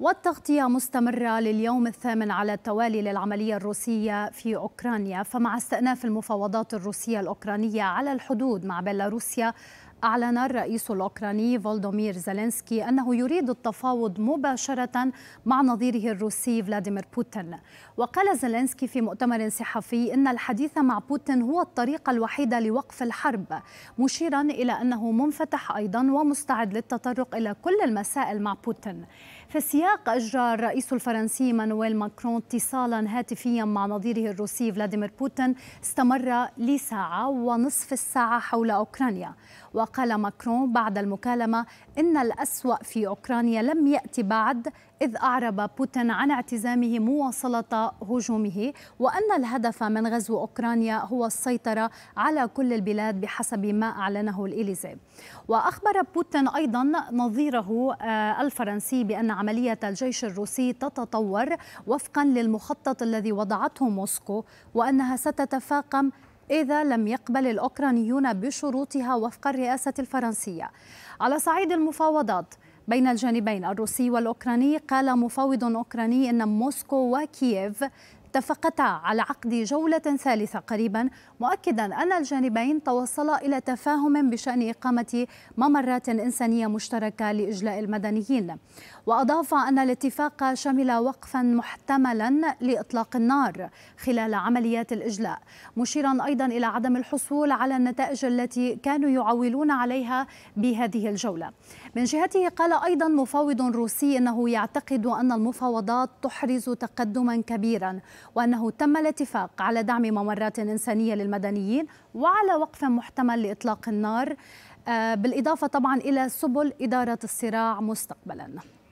والتغطية مستمرة لليوم الثامن على التوالي للعملية الروسية في أوكرانيا فمع استئناف المفاوضات الروسية الأوكرانية على الحدود مع بيلاروسيا أعلن الرئيس الأوكراني فولدومير زيلينسكي أنه يريد التفاوض مباشرة مع نظيره الروسي فلاديمير بوتين وقال زيلينسكي في مؤتمر صحفي أن الحديث مع بوتين هو الطريقة الوحيدة لوقف الحرب مشيرا إلى أنه منفتح أيضا ومستعد للتطرق إلى كل المسائل مع بوتين في السياق أجرى الرئيس الفرنسي مانويل ماكرون اتصالا هاتفيا مع نظيره الروسي فلاديمير بوتين استمر لساعة ونصف الساعة حول أوكرانيا وقال ماكرون بعد المكالمة إن الأسوأ في أوكرانيا لم يأتي بعد إذ أعرب بوتين عن اعتزامه مواصلة هجومه وأن الهدف من غزو أوكرانيا هو السيطرة على كل البلاد بحسب ما أعلنه الإليزي وأخبر بوتين أيضا نظيره آه، الفرنسي بأن عملية الجيش الروسي تتطور وفقا للمخطط الذي وضعته موسكو وأنها ستتفاقم إذا لم يقبل الأوكرانيون بشروطها وفق الرئاسة الفرنسية. على صعيد المفاوضات بين الجانبين الروسي والأوكراني قال مفاوض أوكراني أن موسكو وكييف اتفقتا على عقد جولة ثالثة قريبا مؤكدا أن الجانبين توصلا إلى تفاهم بشأن إقامة ممرات إنسانية مشتركة لإجلاء المدنيين وأضاف أن الاتفاق شمل وقفا محتملا لإطلاق النار خلال عمليات الإجلاء مشيرا أيضا إلى عدم الحصول على النتائج التي كانوا يعولون عليها بهذه الجولة من جهته قال أيضا مفاوض روسي أنه يعتقد أن المفاوضات تحرز تقدما كبيرا وأنه تم الاتفاق على دعم ممرات إنسانية للمدنيين وعلى وقف محتمل لإطلاق النار آه، بالإضافة طبعا إلى سبل إدارة الصراع مستقبلاً